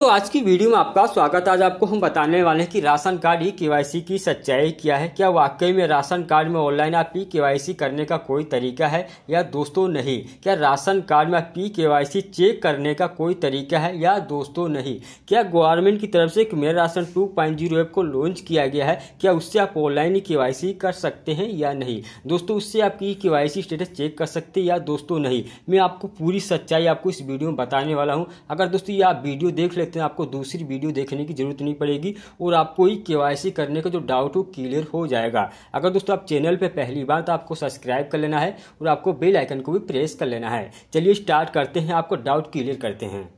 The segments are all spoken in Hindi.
तो आज की वीडियो में आपका स्वागत आज आपको हम बताने वाले हैं कि राशन कार्ड ही केवाईसी की सच्चाई क्या है क्या वाकई में राशन कार्ड में ऑनलाइन आप ई केवाईसी करने का कोई तरीका है या दोस्तों नहीं क्या राशन कार्ड में आप ई केवाईसी चेक करने का कोई तरीका है या दोस्तों नहीं क्या गवर्नमेंट की तरफ से एक मेरा राशन टू ऐप को लॉन्च किया गया है क्या उससे आप ऑनलाइन ई के कर सकते हैं या नहीं दोस्तों उससे आपकी के स्टेटस चेक कर सकते हैं या दोस्तों नहीं मैं आपको पूरी सच्चाई आपको इस वीडियो में बताने वाला हूँ अगर दोस्तों ये आप वीडियो देख ले तो आपको दूसरी वीडियो देखने की जरूरत नहीं पड़ेगी और आपको ही के करने का जो डाउट हो क्लियर हो जाएगा अगर दोस्तों आप चैनल पर पहली बार तो आपको सब्सक्राइब कर लेना है और आपको बेलाइकन को भी प्रेस कर लेना है चलिए स्टार्ट करते हैं आपको डाउट क्लियर करते हैं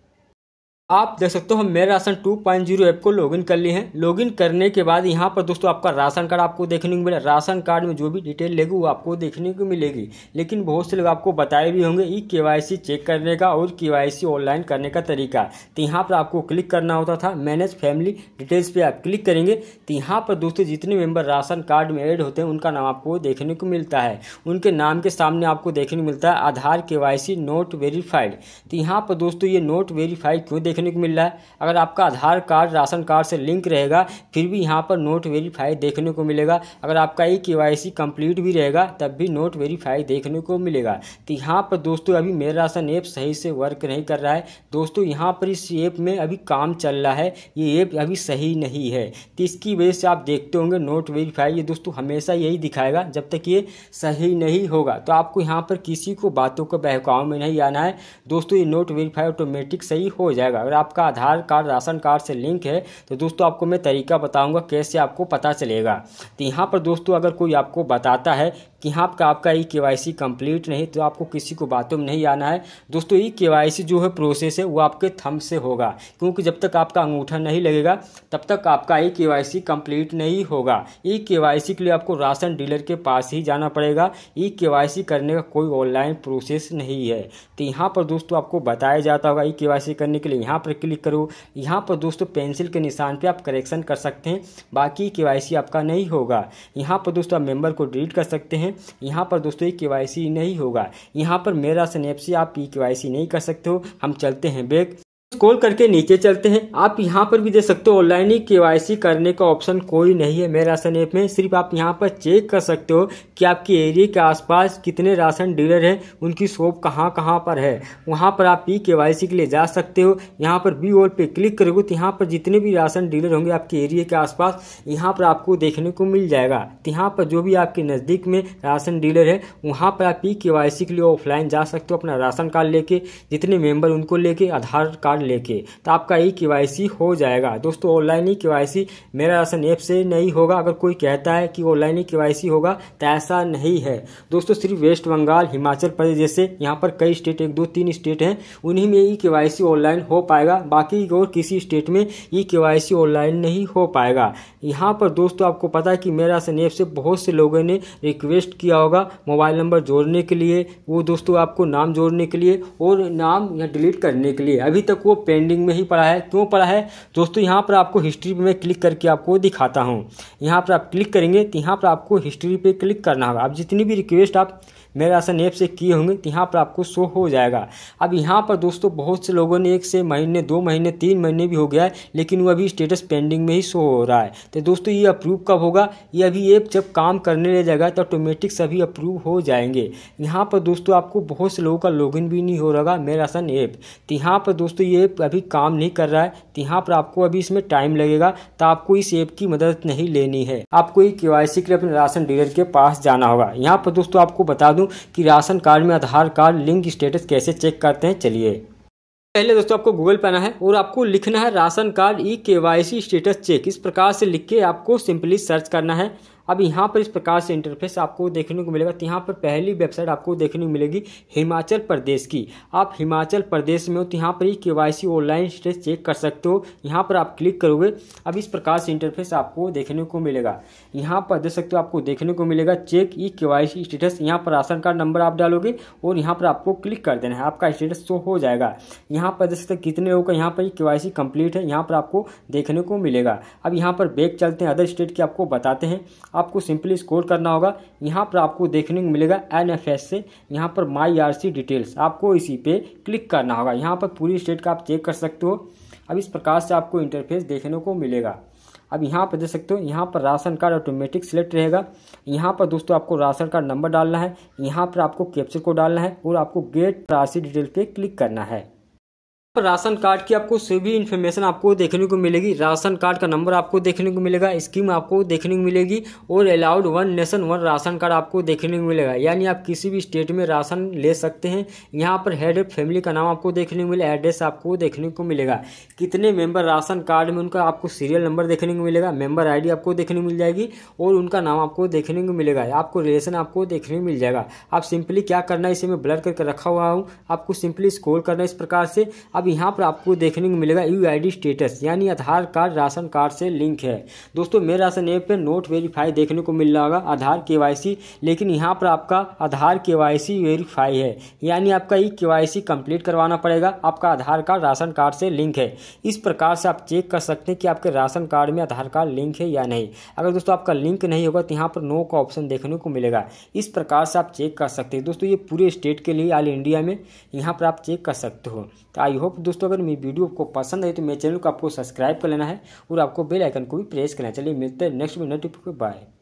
आप देख सकते हो मेरे राशन 2.0 ऐप को लॉगिन कर लिए हैं लॉगिन करने के बाद यहाँ पर दोस्तों आपका राशन कार्ड आपको देखने को मिला राशन कार्ड में जो भी डिटेल लेगी वो आपको देखने को मिलेगी लेकिन बहुत से लोग आपको बताए भी होंगे ई के चेक करने का और के ऑनलाइन करने का तरीका तो यहाँ पर आपको क्लिक करना होता था मैनेज फैमिली डिटेल्स पर आप क्लिक करेंगे तो यहाँ पर दोस्तों जितने मेम्बर राशन कार्ड में एड होते हैं उनका नाम आपको देखने को मिलता है उनके नाम के सामने आपको देखने को मिलता है आधार के नोट वेरीफाइड तो यहाँ पर दोस्तों ये नोट वेरीफाइड क्यों देख देखने को मिल रहा है अगर आपका आधार कार्ड राशन कार्ड से लिंक रहेगा फिर भी यहाँ पर नोट वेरीफाई देखने को मिलेगा अगर आपका ई के कंप्लीट भी रहेगा तब भी नोट वेरीफाई देखने को मिलेगा तो यहाँ पर दोस्तों अभी मेरा राशन ऐप सही से वर्क नहीं कर रहा है दोस्तों यहाँ पर इस ऐप में अभी काम चल रहा है ये ऐप अभी सही नहीं है तो इसकी वजह से आप देखते होंगे नोट वेरीफाई ये दोस्तों हमेशा यही दिखाएगा जब तक ये सही नहीं होगा तो आपको यहाँ पर किसी को बातों को बहकाव में नहीं आना है दोस्तों ये नोट वेरीफाई ऑटोमेटिक सही हो जाएगा अगर आपका आधार कार्ड राशन कार्ड से लिंक है तो दोस्तों आपको मैं तरीका बताऊंगा कैसे आपको पता चलेगा तो यहाँ पर दोस्तों अगर कोई आपको बताता है कि हाँ आपका आपका ई के वाई सी कम्प्लीट नहीं तो आपको किसी को बातों में नहीं आना है दोस्तों ई के वाई सी जो है प्रोसेस है वो आपके थम से होगा क्योंकि जब तक आपका अंगूठा नहीं लगेगा तब तक आपका ई के वाई सी कम्प्लीट नहीं होगा ई के वाई सी के लिए आपको राशन डीलर के पास ही जाना पड़ेगा ई के वाई सी करने का कोई ऑनलाइन प्रोसेस नहीं है तो यहाँ पर दोस्तों आपको बताया जाता होगा ई के वाई सी करने के लिए यहाँ पर क्लिक करो यहाँ पर दोस्तों पेंसिल के निशान पर आप करेक्शन कर सकते हैं बाकी के वाई सी आपका नहीं होगा यहाँ पर दोस्तों आप मेम्बर को डिलीट कर सकते हैं हैं यहाँ पर दोस्तों ये के नहीं होगा यहाँ पर मेरा स्नेप से आप ई के नहीं कर सकते हो हम चलते हैं बैग स्क्रॉल करके नीचे चलते हैं आप यहाँ पर भी देख सकते हो ऑनलाइन ही केवाईसी करने का ऑप्शन कोई नहीं है मेरे राशन ऐप में सिर्फ आप यहाँ पर चेक कर सकते हो कि आपके एरिया के आसपास कितने राशन डीलर हैं उनकी शॉप कहाँ कहाँ पर है वहाँ पर आप ई e केवाईसी के लिए जा सकते हो यहाँ पर बी ओल पे क्लिक करोगे तो यहाँ पर जितने भी राशन डीलर होंगे आपके एरिए के आसपास यहाँ पर आपको देखने को मिल जाएगा तो यहाँ पर जो भी आपके नज़दीक में राशन डीलर है वहाँ पर आप e ई के लिए ऑफलाइन जा सकते हो अपना राशन कार्ड लेके जितने मेम्बर उनको लेके आधार कार्ड कार्ड लेके तो आपका ई के हो जाएगा दोस्तों ऑनलाइन ई के मेरा राशन ऐप से नहीं होगा अगर कोई कहता है कि ऑनलाइन ई के होगा तो ऐसा नहीं है दोस्तों सिर्फ वेस्ट बंगाल हिमाचल प्रदेश जैसे यहाँ पर कई स्टेट एक दो तीन स्टेट हैं उन्हीं में ई के ऑनलाइन हो पाएगा बाकी और किसी स्टेट में ई के ऑनलाइन नहीं हो पाएगा यहाँ पर दोस्तों आपको पता है कि मेरा राशन ऐप से बहुत से लोगों ने रिक्वेस्ट किया होगा मोबाइल नंबर जोड़ने के लिए वो दोस्तों आपको नाम जोड़ने के लिए और नाम या डिलीट करने के लिए अभी तक वो को पेंडिंग में ही पड़ा है क्यों पड़ा है दोस्तों यहाँ पर आपको हिस्ट्री में क्लिक करके आपको दिखाता हूँ यहाँ पर आप क्लिक करेंगे तो यहाँ पर आपको हिस्ट्री पर क्लिक करना होगा आप जितनी भी रिक्वेस्ट आप मेरे राशन ऐप से किए होंगे तो यहाँ पर आपको शो हो जाएगा अब यहाँ पर दोस्तों बहुत से लोगों ने एक से महीने दो महीने तीन महीने भी हो गया है लेकिन वो अभी स्टेटस पेंडिंग में ही शो हो रहा है तो दोस्तों ये अप्रूव कब होगा ये अभी ऐप जब काम करने ले जाएगा तो ऑटोमेटिक सभी अप्रूव हो जाएंगे यहाँ पर दोस्तों आपको बहुत से लोगों का लॉगिन भी नहीं हो रहा मेरा राशन ऐप तो यहाँ पर दोस्तों ये ऐप अभी काम नहीं कर रहा है तो यहाँ पर आपको अभी इसमें टाइम लगेगा तो आपको इस ऐप की मदद नहीं लेनी है आपको ये के के लिए अपने राशन डीलर के पास जाना होगा यहाँ पर दोस्तों आपको बता दूँ दूं कि राशन कार्ड में आधार कार्ड लिंक स्टेटस कैसे चेक करते हैं चलिए पहले दोस्तों आपको गूगल पे आना है और आपको लिखना है राशन कार्ड ई के वाई सी स्टेटस चेक इस प्रकार से लिख के आपको सिंपली सर्च करना है अब यहाँ पर इस प्रकार से इंटरफेस आपको देखने को मिलेगा तो यहाँ पर पहली वेबसाइट आपको देखने को मिलेगी हिमाचल प्रदेश की आप हिमाचल प्रदेश में हो तो यहाँ पर ही के वाई ऑनलाइन स्टेज चेक कर सकते हो यहाँ पर आप क्लिक करोगे अब इस प्रकार से इंटरफेस आपको देखने को मिलेगा यहाँ पर देख सकते हो आपको देखने को मिलेगा चेक ई के वाई स्टेटस यहाँ पर राशन कार्ड नंबर आप डालोगे और यहाँ पर आपको क्लिक कर देना है आपका स्टेटस शो हो जाएगा यहाँ पर देख सकते कितने लोगों का यहाँ पर के वाई कंप्लीट है यहाँ पर आपको देखने को मिलेगा अब यहाँ पर बैग चलते हैं अदर स्टेट के आपको बताते हैं आपको सिंपली स्कोर करना होगा यहाँ पर आपको देखने को मिलेगा एन एफ एस से यहाँ पर माई आर सी डिटेल्स आपको इसी पे क्लिक करना होगा यहाँ पर पूरी स्टेट का आप चेक कर सकते हो अब इस प्रकार से आपको इंटरफेस देखने को मिलेगा अब यहाँ पर देख सकते हो यहाँ पर राशन कार्ड ऑटोमेटिक सिलेक्ट रहेगा यहाँ पर दोस्तों आपको राशन कार्ड नंबर डालना है यहाँ पर आपको कैप्चर को डालना है और आपको गेट राशि डिटेल पे क्लिक करना है राशन कार्ड की आपको सभी इन्फॉर्मेशन आपको देखने को मिलेगी राशन कार्ड का नंबर आपको देखने को मिलेगा स्कीम आपको देखने को मिलेगी और allowed one nation one ration card आपको देखने को मिलेगा यानी आप किसी भी स्टेट में राशन ले सकते हैं यहाँ पर हेड फैमिली का नाम आपको देखने को मिलेगा एड्रेस आपको देखने को मिलेगा कितने मेंबर राशन कार्ड में उनका आपको सीरियल नंबर देखने को मिलेगा मेंबर आई आपको देखने को मिल जाएगी और उनका नाम आपको देखने को मिलेगा आपको रिलेशन आपको देखने को मिल जाएगा आप सिंपली क्या करना है इसे मैं ब्लड करके रखा हुआ हूँ आपको सिंपली स्कोर करना इस प्रकार से अब यहाँ पर आपको देखने को मिलेगा यू आई स्टेटस यानी आधार कार्ड राशन कार्ड से लिंक है दोस्तों मेरे राशन ऐप पर नोट वेरीफाई देखने को मिल रहा होगा आधार के लेकिन यहाँ पर आपका आधार के वेरीफाई है यानी आपका ई के कंप्लीट करवाना पड़ेगा आपका आधार कार्ड राशन कार्ड से लिंक है इस प्रकार से आप चेक कर सकते हैं कि आपके राशन कार्ड में आधार कार्ड लिंक है या नहीं अगर दोस्तों आपका लिंक नहीं होगा तो यहाँ पर नो का ऑप्शन देखने को मिलेगा इस प्रकार से आप चेक कर सकते हैं दोस्तों ये पूरे स्टेट के लिए ऑल इंडिया में यहाँ पर आप चेक कर सकते हो तो आई होप होप दोस्तों अगर मेरी वीडियो आपको पसंद आई तो मेरे चैनल को आपको सब्सक्राइब कर लेना है और आपको बेल आइकन को भी प्रेस करना चलिए मिलते हैं नेक्स्ट में नोटिफिक बाय